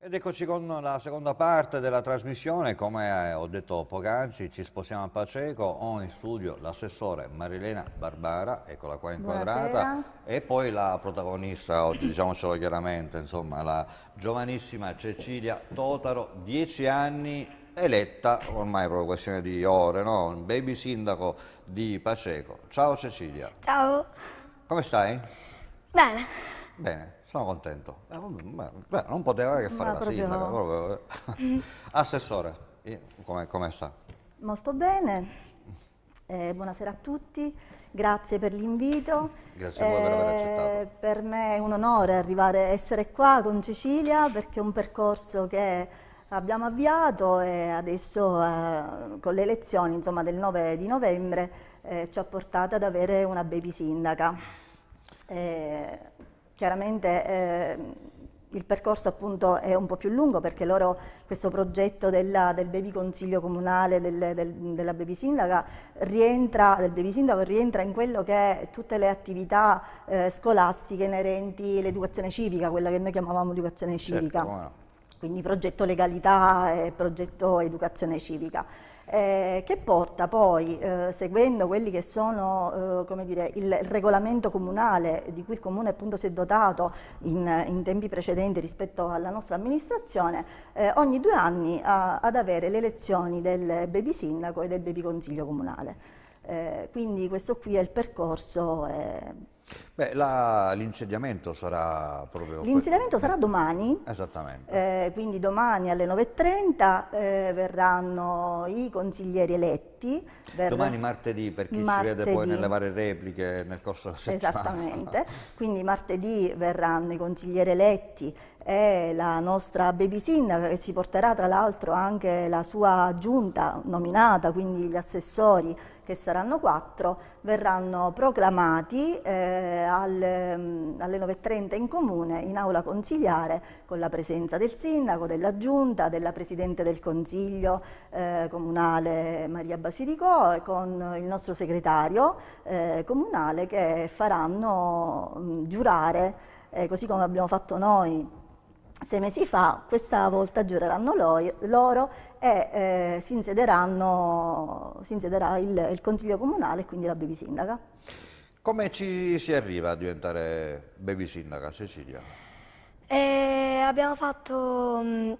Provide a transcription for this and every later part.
Ed eccoci con la seconda parte della trasmissione, come eh, ho detto poc'anzi ci spostiamo a Paceco, ho in studio l'assessore Marilena Barbara, eccola qua inquadrata, Buonasera. e poi la protagonista oggi, diciamocelo chiaramente, insomma la giovanissima Cecilia Totaro, 10 anni eletta, ormai è proprio questione di ore, no? baby sindaco di Paceco. Ciao Cecilia. Ciao. Come stai? Bene. Bene. Sono contento. Ma, beh, non poteva che fare ma la sindaca. No. Eh. Mm. Assessore, come, come sta? Molto bene. Eh, buonasera a tutti, grazie per l'invito. Grazie a voi per aver accettato. Eh, per me è un onore arrivare, essere qua con Cecilia perché è un percorso che abbiamo avviato e adesso eh, con le elezioni insomma, del 9 di novembre eh, ci ha portato ad avere una baby sindaca. Chiaramente eh, il percorso appunto è un po' più lungo perché loro, questo progetto della, del baby consiglio comunale, del, del, della baby sindaca, rientra, del baby sindaco rientra in quello che è tutte le attività eh, scolastiche inerenti all'educazione civica, quella che noi chiamavamo educazione civica. Certo, quindi progetto legalità e progetto educazione civica eh, che porta poi, eh, seguendo quelli che sono eh, dire, il regolamento comunale di cui il Comune appunto si è dotato in, in tempi precedenti rispetto alla nostra amministrazione, eh, ogni due anni a, ad avere le elezioni del baby sindaco e del baby consiglio comunale. Eh, quindi questo qui è il percorso. Eh, Beh, l'insediamento sarà proprio... L'insediamento sarà domani. Esattamente. Eh, quindi domani alle 9.30 eh, verranno i consiglieri eletti. Verrà... Domani martedì, per chi martedì. ci vede poi nelle varie repliche nel corso della settimana. Esattamente. quindi martedì verranno i consiglieri eletti è la nostra baby sindaca che si porterà tra l'altro anche la sua giunta nominata, quindi gli assessori che saranno quattro, verranno proclamati eh, al, mm, alle 9.30 in comune, in aula consigliare, con la presenza del sindaco, della giunta, della presidente del consiglio eh, comunale Maria Basilicò e con il nostro segretario eh, comunale che faranno mh, mm, giurare, eh, così come abbiamo fatto noi sei mesi fa, questa volta giureranno loro e eh, si, insiederanno, si insiederà il, il, Consiglio Comunale e quindi la baby sindaca. Come ci si arriva a diventare baby sindaca, Cecilia? Eh, abbiamo fatto mh, mm,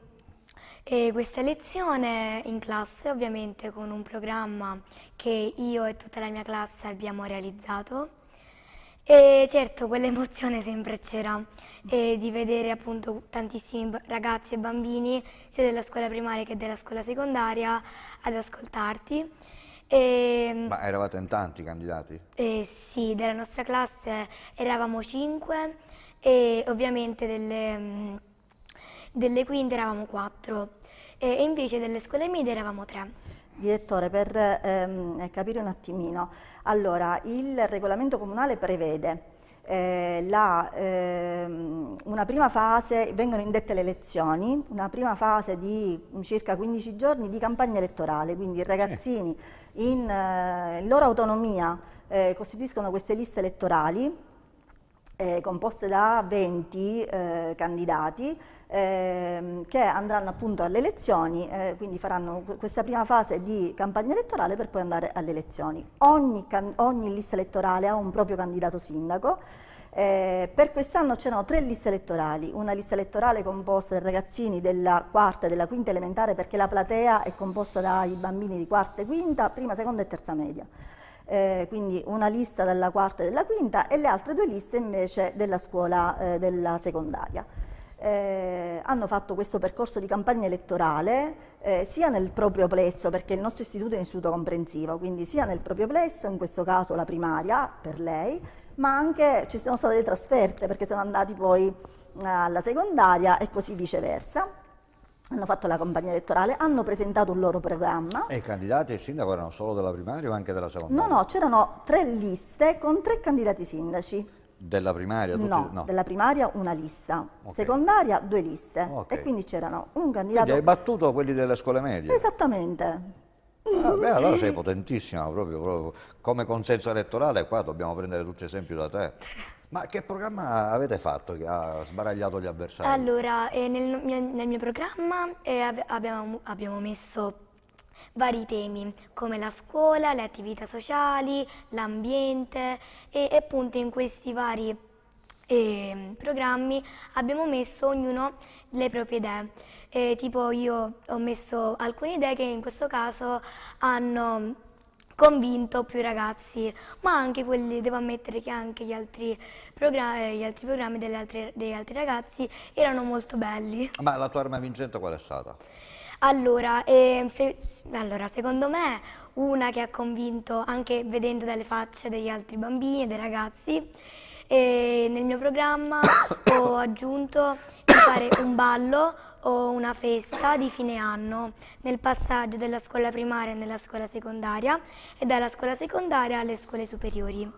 eh, questa lezione in classe, ovviamente con un programma che io e tutta la mia classe abbiamo realizzato e certo, quell'emozione sempre c'era, di vedere appunto tantissimi ragazzi e bambini, sia della scuola primaria che della scuola secondaria, ad ascoltarti. E, ehm Ma eravate in tanti candidati? Eh, sì, della nostra classe eravamo cinque e ovviamente delle, mhmm, delle quinte eravamo quattro e invece delle scuole medie eravamo tre. Direttore, per ehm, eh, capire un attimino, allora il regolamento comunale prevede eh, la, ehm, una prima fase, vengono indette le elezioni, una prima fase di circa 15 giorni di campagna elettorale, quindi i ragazzini in, eh, loro autonomia eh, costituiscono queste liste elettorali eh, composte da 20 eh, candidati ehm, che andranno appunto alle elezioni, eh, quindi faranno questa prima fase di campagna elettorale per poi andare alle elezioni. Ogni, ogni lista elettorale ha un proprio candidato sindaco, eh, per quest'anno c'erano tre liste elettorali, una lista elettorale composta dai ragazzini della quarta e della quinta elementare perché la platea è composta dai bambini di quarta e quinta, prima, seconda e terza media. Eh, quindi una lista della quarta e della quinta e le altre due liste invece della scuola eh, della secondaria eh, hanno fatto questo percorso di campagna elettorale eh, sia nel proprio plesso, perché il nostro istituto è un istituto comprensivo, quindi sia nel proprio plesso, in questo caso la primaria per lei, ma anche ci sono state le trasferte perché sono andati poi eh, alla secondaria e così viceversa hanno fatto la campagna elettorale, hanno presentato un loro programma. E i candidati e sindaco erano solo della primaria o anche della secondaria? No, no, c'erano tre liste con tre candidati sindaci. Della primaria? Tutti, no, no, della primaria una lista, okay. secondaria due liste okay. e quindi c'erano un candidato... Quindi hai battuto quelli delle scuole medie? Esattamente. Ah, beh, allora sei potentissima proprio, proprio, come consenso elettorale qua dobbiamo prendere tutti esempi da te. Ma che programma avete fatto che ha sbaragliato gli avversari? Allora, eh, nel, nel, mio programma eh, abbiamo, abbiamo messo vari temi come la scuola, le attività sociali, l'ambiente e appunto in questi vari eh, programmi abbiamo messo ognuno le proprie idee. Eh, tipo io ho messo alcune idee che in questo caso hanno convinto più ragazzi, ma anche quelli, devo ammettere che anche gli altri, eh, gli altri programmi altre, degli altri ragazzi erano molto belli. Ma la tua arma vincente qual è stata? Allora, eh, se, allora, secondo me una che ha convinto anche vedendo dalle facce degli altri bambini e dei ragazzi, eh, nel mio programma ho aggiunto di fare un ballo ho una festa di fine anno nel passaggio della scuola primaria nella scuola secondaria e dalla scuola secondaria alle scuole superiori.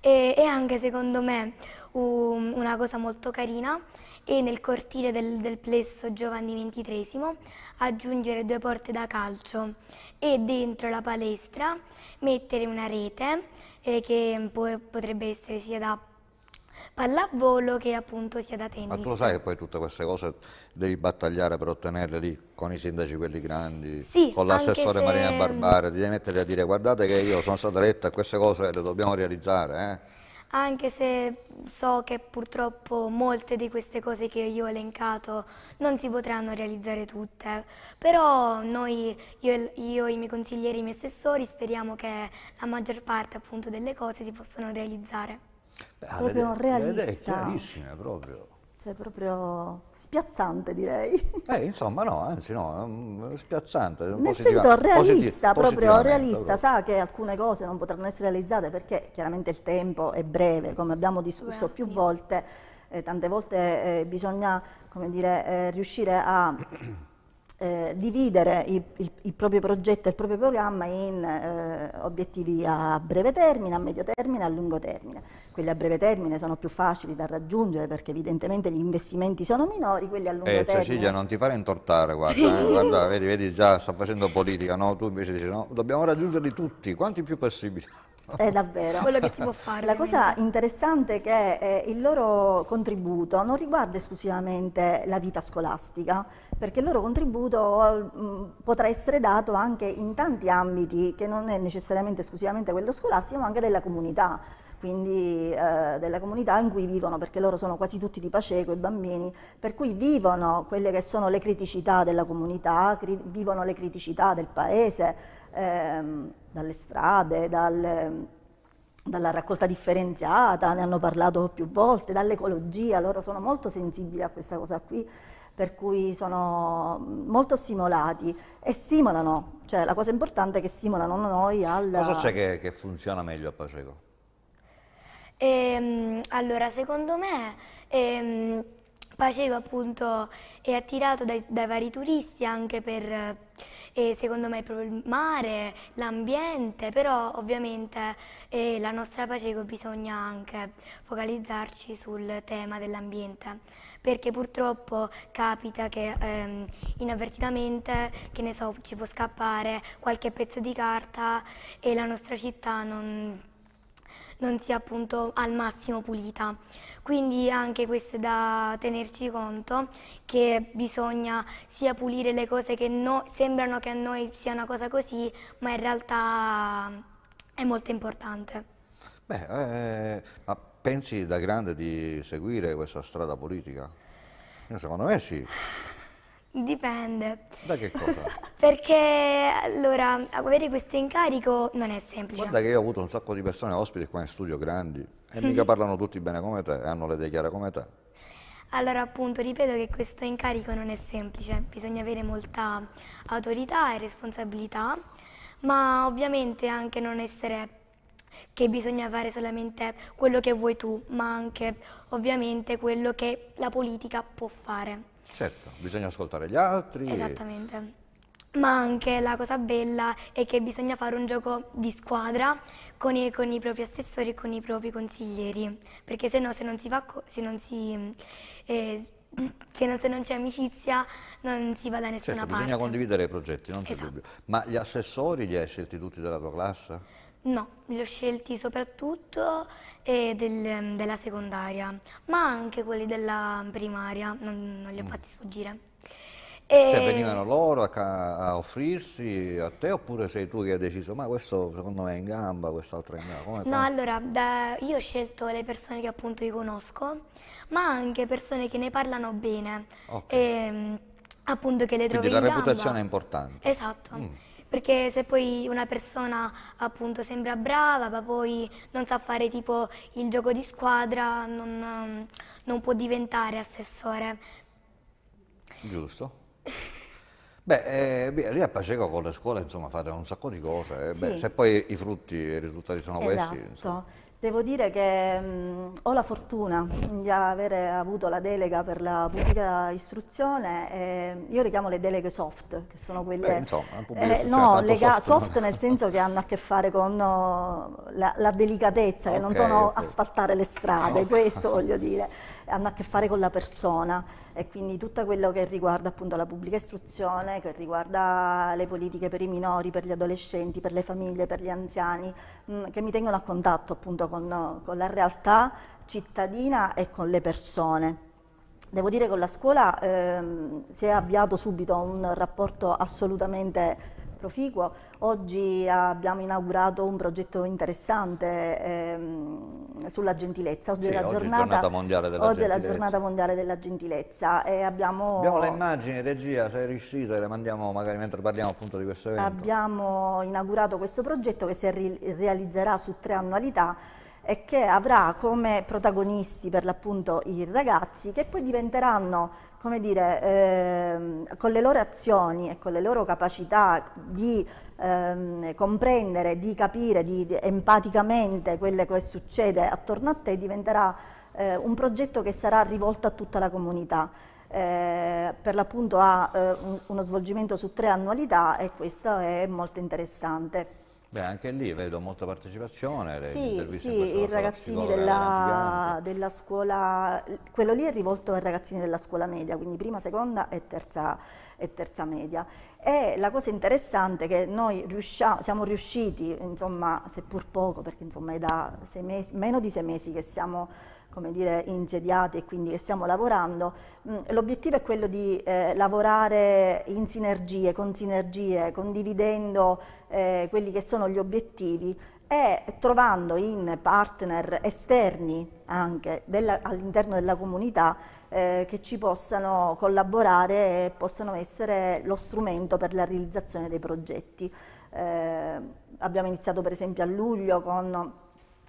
E, è anche secondo me um, una cosa molto carina e nel cortile del, del plesso Giovanni XXIII aggiungere due porte da calcio e dentro la palestra mettere una rete eh, che può, potrebbe essere sia da pallavolo che appunto sia da tennis. Ma tu lo sai che poi tutte queste cose devi battagliare per ottenerle lì con i sindaci quelli grandi, sì, con l'assessore se... Marina Barbara, devi mettere a dire guardate che io sono stata eletta, queste cose le dobbiamo realizzare. Eh? Anche se so che purtroppo molte di queste cose che io ho elencato non si potranno realizzare tutte, però noi, io, io i miei consiglieri, i miei assessori, speriamo che la maggior parte appunto delle cose si possano realizzare. Ah, proprio ah, realista. È chiarissima proprio. Cioè proprio spiazzante direi. Eh, insomma no, anzi no, spiazzante. Nel senso realista, proprio realista, proprio. sa che alcune cose non potranno essere realizzate perché chiaramente il tempo è breve, come abbiamo discusso più esatto. volte, eh, tante volte eh, bisogna dire, eh, riuscire a eh, dividere i, il, il, proprio progetto e il proprio programma in eh, obiettivi a breve termine, a medio termine e a lungo termine. Quelli a breve termine sono più facili da raggiungere perché evidentemente gli investimenti sono minori, quelli a lungo eh, termine... Cecilia non ti fare intortare, guarda, eh, guarda vedi, vedi, già sta facendo politica, no? tu invece dici no, dobbiamo raggiungerli tutti, quanti più possibili. È davvero. Quello che si può fare. La cosa interessante è che eh, il loro contributo non riguarda esclusivamente la vita scolastica, perché il loro contributo mh, mm, potrà essere dato anche in tanti ambiti che non è necessariamente esclusivamente quello scolastico, ma anche della comunità quindi eh, della comunità in cui vivono, perché loro sono quasi tutti di Paceco, i bambini, per cui vivono quelle che sono le criticità della comunità, vivono le criticità del paese, ehm, dalle strade, dal, dalla raccolta differenziata, ne hanno parlato più volte, dall'ecologia, loro sono molto sensibili a questa cosa qui, per cui sono molto stimolati e stimolano, cioè la cosa importante è che stimolano noi al... Cosa c'è che, che, funziona meglio a Paceco? Ehm, allora, secondo me... Ehm, Pacego appunto è attirato dai, dai vari turisti anche per, eh, secondo me, proprio il mare, l'ambiente, però ovviamente eh, la nostra Pacego bisogna anche focalizzarci sul tema dell'ambiente, perché purtroppo capita che ehm, inavvertitamente, che ne so, ci può scappare qualche pezzo di carta e la nostra città non non sia appunto al massimo pulita. Quindi anche questo è da tenerci conto che bisogna sia pulire le cose che no, sembrano che a noi sia una cosa così, ma in realtà è molto importante. Beh, eh, ma pensi da grande di seguire questa strada politica? Io secondo me sì. Dipende. Da che cosa? Perché allora avere questo incarico non è semplice. Guarda che io ho avuto un sacco di persone ospiti qua in studio grandi e mica parlano tutti bene come te e hanno le idee chiare come te. Allora appunto ripeto che questo incarico non è semplice, bisogna avere molta autorità e responsabilità, ma ovviamente anche non essere che bisogna fare solamente quello che vuoi tu, ma anche ovviamente quello che la politica può fare. Certo, bisogna ascoltare gli altri. Esattamente. Ma anche la cosa bella è che bisogna fare un gioco di squadra con i, con i propri assessori e con i propri consiglieri, perché se no se non si fa... Se non si, eh, che non, se non c'è amicizia non si va da nessuna certo, parte. Bisogna condividere i progetti, non c'è esatto. dubbio. Ma gli assessori li hai scelti tutti della tua classe? No, li ho scelti soprattutto eh, del- della secondaria, ma anche quelli della primaria, non, non li ho mm. fatti sfuggire. Cioè venivano loro a, a offrirsi a te oppure sei tu che hai deciso ma questo secondo me è in gamba, quest'altro è in gamba? Come- No, come- allora, da- io ho scelto le persone che appunto io conosco, ma anche persone che ne parlano bene, Ok. ehm, appunto che le trovo Quindi la in gamba. reputazione è importante. Esatto. Mm perché se poi una persona appunto sembra brava ma poi non sa fare tipo il gioco di squadra non, non può diventare assessore. Giusto. Beh, eh, lì a Paceco con le scuole insomma fate un sacco di cose, eh. sì. beh, se poi i frutti e i risultati sono esatto. questi. Esatto. Devo dire che mh, ho la fortuna di avere avuto la delega per la pubblica istruzione, eh, io le chiamo le deleghe soft, che sono quelle... Beh, insomma, eh, no, soft, soft nel senso che hanno a che fare con no, oh, la, la, delicatezza, okay, che non sono okay. asfaltare le strade, okay. questo voglio dire hanno a che fare con la persona e quindi tutto quello che riguarda appunto la pubblica istruzione, che riguarda le politiche per i minori, per gli adolescenti, per le famiglie, per gli anziani, mh, mm, che mi tengono a contatto appunto con, con la realtà cittadina e con le persone. Devo dire che con la scuola ehm, si è avviato subito un rapporto assolutamente proficuo. Oggi abbiamo inaugurato un progetto interessante ehm, sulla gentilezza. Oggi, sì, è, la giornata, è, la oggi è la giornata mondiale della gentilezza. e abbiamo, abbiamo le immagini, regia, sei riuscito e le mandiamo magari mentre parliamo appunto di questo evento. Abbiamo inaugurato questo progetto che si realizzerà su tre annualità e che avrà come protagonisti per l'appunto i ragazzi che poi diventeranno, come dire, eh, con le loro azioni e con le loro capacità di eh, comprendere, di capire di, di, empaticamente quello che succede attorno a te, diventerà eh, un progetto che sarà rivolto a tutta la comunità. Eh, per l'appunto ha eh, un, uno svolgimento su tre annualità e questo è molto interessante. Beh, anche lì vedo molta partecipazione. Le sì, sì i ragazzini della, della, scuola, quello lì è rivolto ai ragazzini della scuola media, quindi prima, seconda e terza e terza media. E la cosa interessante è che noi siamo riusciti, insomma, seppur poco, perché insomma è da mesi, meno di sei mesi che siamo come dire, insediati e quindi che stiamo lavorando. Mm, l'obiettivo è quello di eh, lavorare in sinergie, con sinergie, condividendo eh, quelli che sono gli obiettivi e trovando in partner esterni anche all'interno della comunità eh, che ci possano collaborare e possano essere lo strumento per la realizzazione dei progetti. Eh, abbiamo iniziato per esempio a luglio con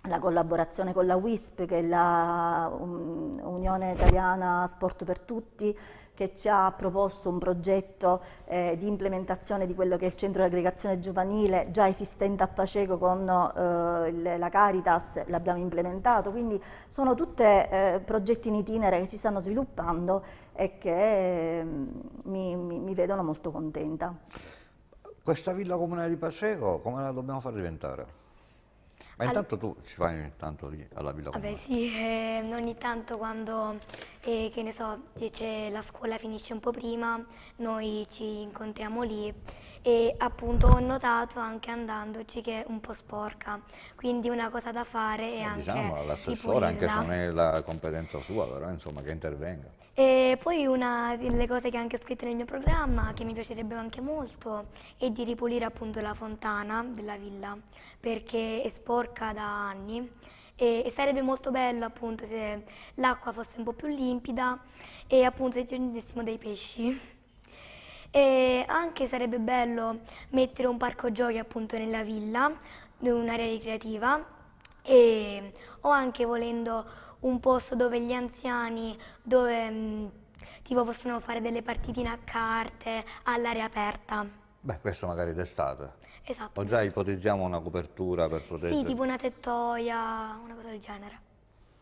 la collaborazione con la WISP, che è la um, Unione Italiana Sport per Tutti, che ci ha proposto un progetto eh, di implementazione di quello che è il centro di aggregazione giovanile già esistente a Paceco con eh, la Caritas, l'abbiamo implementato, quindi sono tutti eh, progetti in itinere che si stanno sviluppando e che ehm, mi, mi, mi vedono molto contenta. Questa villa comunale di Paceco come la dobbiamo far diventare? Ma intanto tu ci vai ogni tanto lì alla Villa Comunale? Vabbè sì, eh, ogni tanto quando, eh, che ne so, la scuola finisce un po' prima, noi ci incontriamo lì e appunto ho notato anche andandoci che è un po' sporca, quindi una cosa da fare è anche Diciamo all'assessore, anche se non è la competenza sua, però insomma che intervenga. E poi una delle cose che ho anche scritto nel mio programma, che mi piacerebbe anche molto, è di ripulire appunto la fontana della villa, perché è sporca da anni e, sarebbe molto bello appunto se l'acqua fosse un po' più limpida e appunto se ci aggiungessimo dei pesci. E anche sarebbe bello mettere un parco giochi appunto nella villa, un'area ricreativa e, o anche volendo un posto dove gli anziani, dove mm, tipo possono fare delle partitine a carte all'aria aperta. Beh, questo magari d'estate. Esatto. O già ipotizziamo una copertura per proteggere. Sì, tipo una tettoia, una cosa del genere.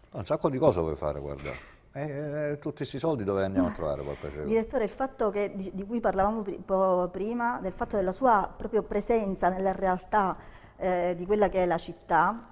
Un sacco di cose vuoi fare, guarda. E eh, eh, tutti questi soldi dove andiamo a trovare? Direttore, il fatto che, di, di, cui parlavamo pr prima, del fatto della sua proprio presenza nella realtà eh, di quella che è la città,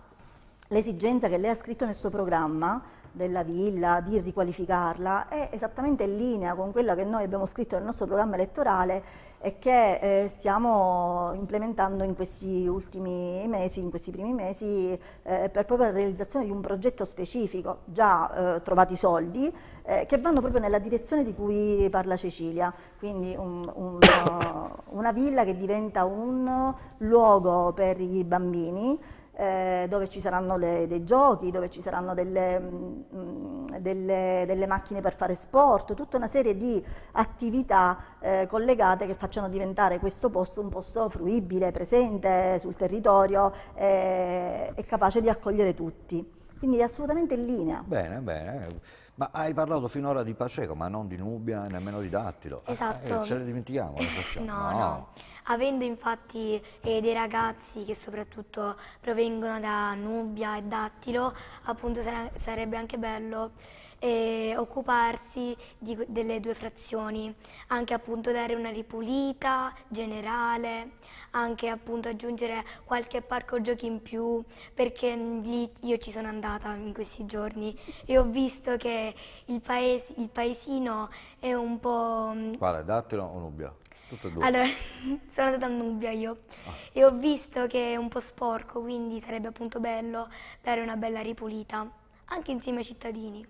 l'esigenza che lei ha scritto nel suo programma della villa, di riqualificarla, è esattamente in linea con quella che noi abbiamo scritto nel nostro programma elettorale e che eh, stiamo implementando in questi ultimi mesi, in questi primi mesi, eh, per proprio la realizzazione di un progetto specifico, già eh, trovati soldi, eh, che vanno proprio nella direzione di cui parla Cecilia, quindi un, un, una villa che diventa un luogo per i bambini, eh, dove ci saranno le, dei giochi, dove ci saranno delle, mh, mm, mm, delle, delle, macchine per fare sport, tutta una serie di attività eh, collegate che facciano diventare questo posto un posto fruibile, presente sul territorio eh, e capace di accogliere tutti. Quindi è assolutamente in linea. Bene, bene. Ma hai parlato finora di Paceco, ma non di Nubia, e nemmeno di Dattilo. Esatto. Eh, ce le dimentichiamo. Le no, no. no. Avendo infatti eh, dei ragazzi che soprattutto provengono da Nubia e Dattilo, appunto sare sarebbe anche bello eh, occuparsi di, delle due frazioni, anche appunto dare una ripulita generale, anche appunto aggiungere qualche parco giochi in più, perché lì io ci sono andata in questi giorni e ho visto che il, paes il paesino è un po'... Mm, Quale, Dattilo o Nubia? Tutte e due. Allora, sono andata a Nubia io ah. e ho visto che è un po' sporco, quindi sarebbe appunto bello dare una bella ripulita, anche insieme ai cittadini.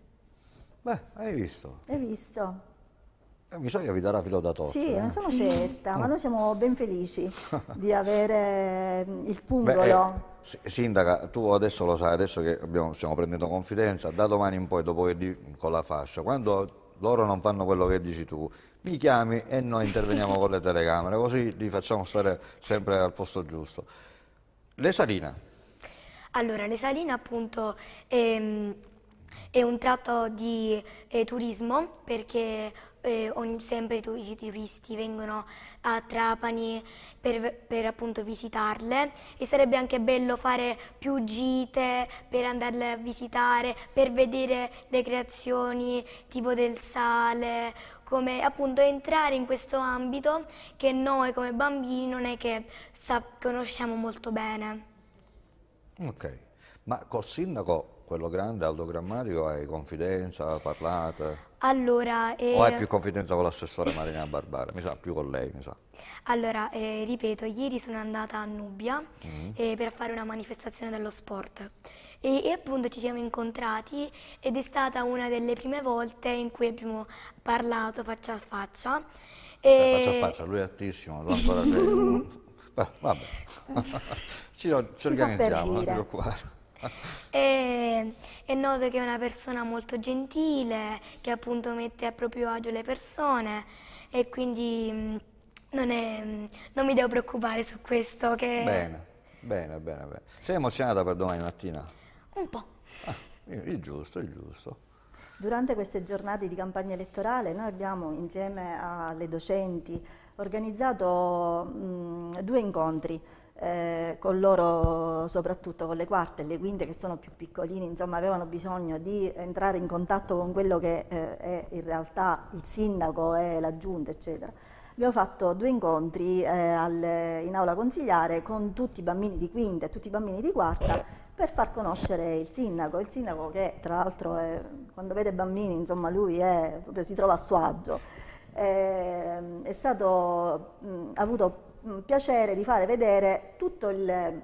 Beh, hai visto. Hai visto. Eh, mi sa che vi darà filo da torcere. Sì, eh? ne sono certa, ma noi siamo ben felici di avere mm, il pungolo. Beh, eh, sindaca, tu adesso lo sai, adesso che abbiamo, stiamo prendendo confidenza, da domani in poi, dopo che di, con la fascia, quando loro non fanno quello che dici tu, mi chiami e noi interveniamo con le telecamere, così li facciamo stare sempre al posto giusto. Le saline. Allora, le saline appunto ehm, è un tratto di eh, turismo perché eh, sempre i turisti vengono a Trapani per, per, appunto visitarle e sarebbe anche bello fare più gite per andarle a visitare, per vedere le creazioni tipo del sale, come appunto entrare in questo ambito che noi come bambini non è che conosciamo molto bene. Ok. Ma col sindaco, quello grande, Aldo Grammarico, hai confidenza, parlate? Allora, eh... O hai più confidenza con l'assessore Marina Barbara? Mi sa, più con lei, mi sa. Allora, eh, ripeto, ieri sono andata a Nubia mm. eh, per fare una manifestazione dello sport e, e, appunto ci siamo incontrati ed è stata una delle prime volte in cui abbiamo parlato faccia a faccia. E... Cioè, faccia a faccia, lui è altissimo, tu ancora sei vabbè, ci, ci organizziamo, non preoccupare. E, e, noto che è una persona molto gentile, che appunto mette a proprio agio le persone e quindi mm, non, è, mm, non mi devo preoccupare su questo. Che... Bene, bene, bene, bene. Sei emozionata per domani mattina? Un po'. Ah, il giusto, il giusto. Durante queste giornate di campagna elettorale noi abbiamo insieme alle docenti organizzato mh, due incontri eh, con loro, soprattutto con le quarte e le quinte che sono più piccolini, insomma avevano bisogno di entrare in contatto con quello che eh, è in realtà il sindaco e la giunta, eccetera. Abbiamo fatto due incontri eh, al, in aula consigliare con tutti i bambini di quinta e tutti i bambini di quarta per far conoscere il sindaco, il sindaco che tra l'altro quando vede bambini, insomma lui è, proprio si trova a suo agio. Eh, è stato mh, avuto piacere di fare vedere tutto il,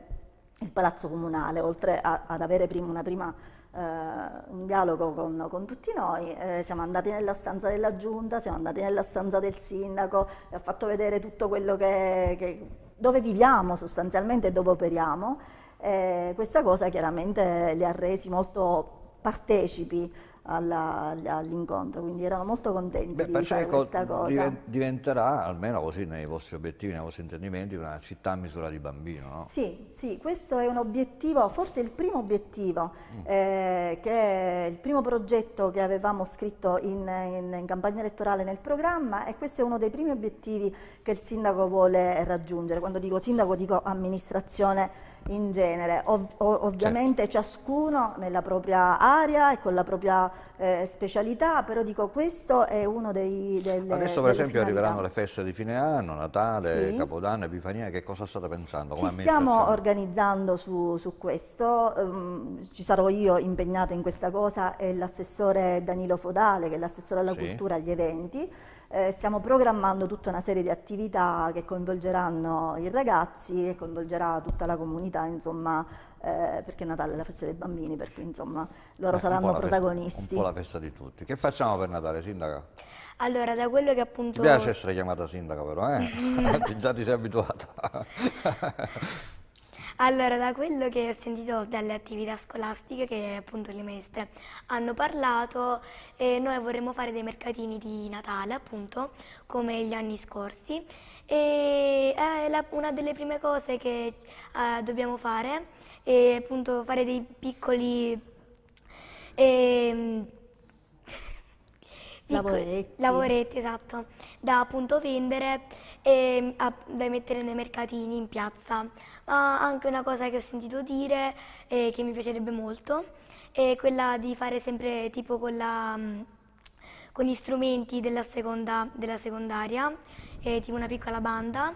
il palazzo comunale, oltre a, ad avere prima una prima eh, un dialogo con, con tutti noi, eh, siamo andati nella stanza della giunta, siamo andati nella stanza del sindaco, e ha fatto vedere tutto quello che, che, dove viviamo sostanzialmente e dove operiamo. Eh, questa cosa chiaramente li ha resi molto partecipi all'incontro, quindi erano molto contenti Beh, di fare questa cosa. diventerà, almeno così nei vostri obiettivi, nei vostri intendimenti, una città a misura di bambino, no? Sì, sì, questo è un obiettivo, forse il primo obiettivo, mm. eh, che è il primo progetto che avevamo scritto in, in, in, campagna elettorale nel programma e questo è uno dei primi obiettivi che il sindaco vuole raggiungere. Quando dico sindaco dico amministrazione in genere. Ov certo. ovviamente certo. ciascuno nella propria area e con la propria eh, specialità, però dico questo è uno dei... Delle, Adesso per esempio finalità. arriveranno le feste di fine anno, Natale, sì. Capodanno, Epifania, che cosa state pensando? Come ci stiamo organizzando su, su questo, um, ci sarò io impegnata in questa cosa e l'assessore Danilo Fodale, che è l'assessore alla sì. cultura agli eventi. Eh, stiamo programmando tutta una serie di attività che coinvolgeranno i ragazzi e coinvolgerà tutta la comunità, insomma, eh, perché Natale è la festa dei bambini, per cui insomma loro Beh, saranno un protagonisti. Festa, un po' la festa di tutti. Che facciamo per Natale, sindaca? Allora, da quello che appunto... Ti piace essere chiamata sindaca però, eh? Già ti sei abituata. Allora, da quello che ho sentito dalle attività scolastiche che appunto le maestre hanno parlato, eh, noi vorremmo fare dei mercatini di Natale, appunto, come gli anni scorsi. E eh, la, una delle prime cose che eh, dobbiamo fare è appunto fare dei piccoli... Ehm, piccoli, lavoretti. lavoretti. esatto, da appunto vendere e, ehm, a, da mettere nei mercatini in piazza. Ma anche una cosa che ho sentito dire e eh, che mi piacerebbe molto è quella di fare sempre tipo con, la, mm, con gli strumenti della, seconda, della secondaria, eh, tipo una piccola banda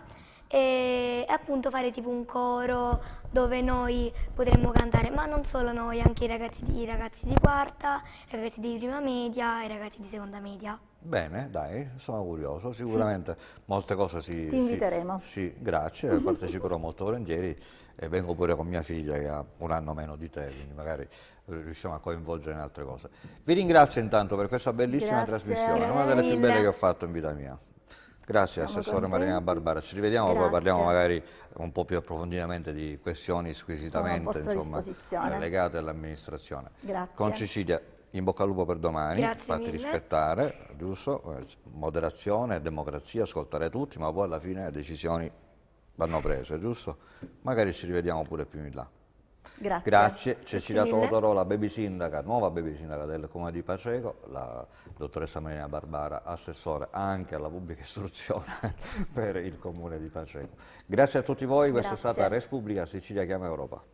e appunto fare tipo un coro dove noi potremmo cantare, ma non solo noi, anche i ragazzi di, i ragazzi di quarta, i ragazzi di prima media e i ragazzi di seconda media. Bene, dai, sono curioso, sicuramente molte cose si... Ti inviteremo. Sì, grazie, parteciperò molto volentieri e vengo pure con mia figlia che ha un anno meno di te, quindi magari eh, riusciamo a coinvolgere in altre cose. Vi ringrazio intanto per questa bellissima grazie, trasmissione, una delle più belle che ho fatto in vita mia. Grazie Siamo Assessore Marina Barbara, ci rivediamo, Grazie. poi parliamo magari un po' più approfonditamente di questioni squisitamente insomma, legate all'amministrazione. Grazie. Con Cecilia in bocca al lupo per domani, Grazie fatti mille. rispettare, giusto? Eh, moderazione, democrazia, ascoltare tutti, ma poi alla fine le decisioni vanno prese, giusto? Magari ci rivediamo pure più in là. Grazie. Grazie. Cecilia Grazie Totoro, la baby sindaca, nuova baby sindaca del comune di Paceco, la dottoressa Marina Barbara, assessore anche alla pubblica istruzione per il comune di Paceco. Grazie a tutti voi, questa Grazie. è stata Respubblica Sicilia Chiama Europa.